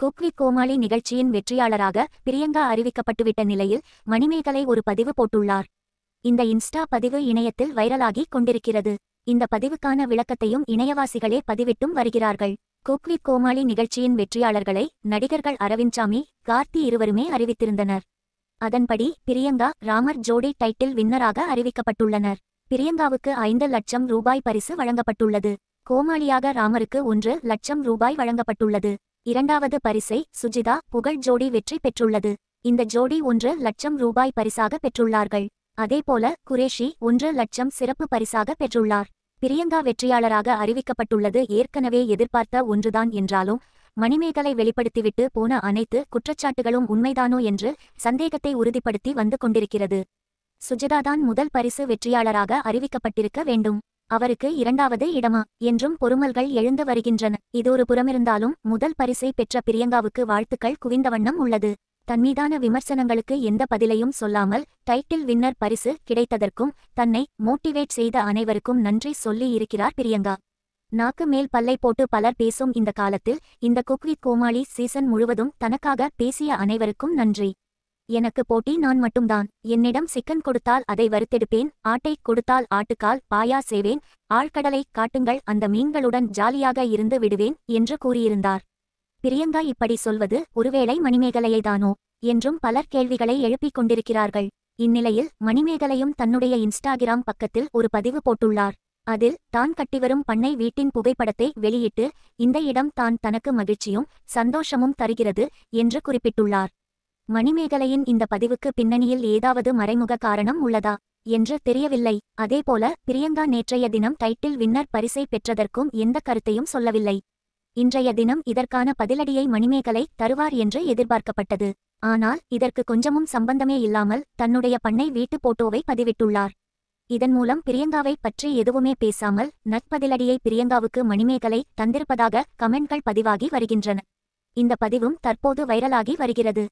குக்வி கோமாளி நிகழ்ச்சியின் வெற்றியாளராக பிரியங்கா அறிவிக்கப்பட்டுவிட்ட நிலையில் மணிமேகலை ஒரு பதிவு போட்டுள்ளார் இந்த இன்ஸ்டா பதிவு இணையத்தில் வைரலாகி கொண்டிருக்கிறது இந்த பதிவுக்கான விளக்கத்தையும் இணையவாசிகளே பதிவிட்டும் வருகிறார்கள் குக்வி கோமாளி நிகழ்ச்சியின் வெற்றியாளர்களை நடிகர்கள் அரவிந்த்சாமி கார்த்தி இருவருமே அறிவித்திருந்தனர் அதன்படி பிரியங்கா ராமர் ஜோடி டைட்டில் வின்னராக அறிவிக்கப்பட்டுள்ளனர் பிரியங்காவுக்கு ஐந்து லட்சம் ரூபாய் பரிசு வழங்கப்பட்டுள்ளது கோமாளியாக ராமருக்கு ஒன்று லட்சம் ரூபாய் வழங்கப்பட்டுள்ளது இரண்டாவது பரிசை சுஜிதா புகழ் ஜோடி வெற்றி பெற்றுள்ளது இந்த ஜோடி ஒன்று லட்சம் ரூபாய் பரிசாக பெற்றுள்ளார்கள் அதேபோல குரேஷி ஒன்று லட்சம் சிறப்பு பரிசாக பெற்றுள்ளார் பிரியங்கா வெற்றியாளராக அறிவிக்கப்பட்டுள்ளது ஏற்கனவே எதிர்பார்த்த ஒன்றுதான் என்றாலும் மணிமேகலை வெளிப்படுத்திவிட்டு போன அனைத்து குற்றச்சாட்டுகளும் உண்மைதானோ என்று சந்தேகத்தை உறுதிப்படுத்தி வந்து கொண்டிருக்கிறது சுஜிதாதான் முதல் பரிசு வெற்றியாளராக அறிவிக்கப்பட்டிருக்க வேண்டும் அவருக்கு இரண்டாவது இடமா என்றும் பொறுமல்கள் எழுந்து வருகின்றன இதொரு புறமிருந்தாலும் முதல் பரிசை பெற்ற பிரியங்காவுக்கு வாழ்த்துக்கள் குவிந்த வண்ணம் உள்ளது தன்மீதான விமர்சனங்களுக்கு எந்த பதிலையும் சொல்லாமல் டைட்டில் வின்னர் பரிசு கிடைத்ததற்கும் தன்னை மோட்டிவேட் செய்த அனைவருக்கும் நன்றி சொல்லி இருக்கிறார் பிரியங்கா நாக்கு மேல் பல்லை போட்டு பலர் பேசும் இந்த காலத்தில் இந்த குக்வித் கோமாளி சீசன் முழுவதும் தனக்காக பேசிய அனைவருக்கும் நன்றி எனக்கு போட்டி நான் மட்டும்தான் என்னிடம் சிக்கன் கொடுத்தால் அதை வறுத்தெடுப்பேன் ஆட்டை கொடுத்தால் ஆட்டுக்கால் பாயா செய்வேன் ஆழ்கடலை காட்டுங்கள் அந்த மீன்களுடன் ஜாலியாக இருந்து விடுவேன் என்று கூறியிருந்தார் பிரியங்கா இப்படி சொல்வது ஒருவேளை மணிமேகலையைதானோ என்றும் பலர் கேள்விகளை எழுப்பிக் கொண்டிருக்கிறார்கள் இந்நிலையில் மணிமேகலையும் தன்னுடைய இன்ஸ்டாகிராம் பக்கத்தில் ஒரு பதிவு போட்டுள்ளார் அதில் தான் கட்டிவரும் பண்ணை வீட்டின் புகைப்படத்தை வெளியிட்டு இந்த இடம் தான் தனக்கு மகிழ்ச்சியும் சந்தோஷமும் தருகிறது என்று குறிப்பிட்டுள்ளார் மணிமேகலையின் இந்த பதிவுக்கு பின்னணியில் ஏதாவது மறைமுக காரணம் உள்ளதா என்று தெரியவில்லை அதேபோல பிரியங்கா நேற்றைய தினம் டைட்டில் வின்னர் பரிசை பெற்றதற்கும் எந்த கருத்தையும் சொல்லவில்லை இன்றைய தினம் இதற்கான பதிலடியை மணிமேகலை தருவார் என்று எதிர்பார்க்கப்பட்டது ஆனால் இதற்கு கொஞ்சமும் சம்பந்தமே இல்லாமல் தன்னுடைய பண்ணை வீட்டு போட்டோவை பதிவிட்டுள்ளார் இதன் மூலம் பிரியங்காவை பற்றி எதுவுமே பேசாமல் நட்பதிலடியை பிரியங்காவுக்கு மணிமேகலை தந்திருப்பதாக கமெண்ட்கள் பதிவாகி வருகின்றன இந்த பதிவும் தற்போது வைரலாகி வருகிறது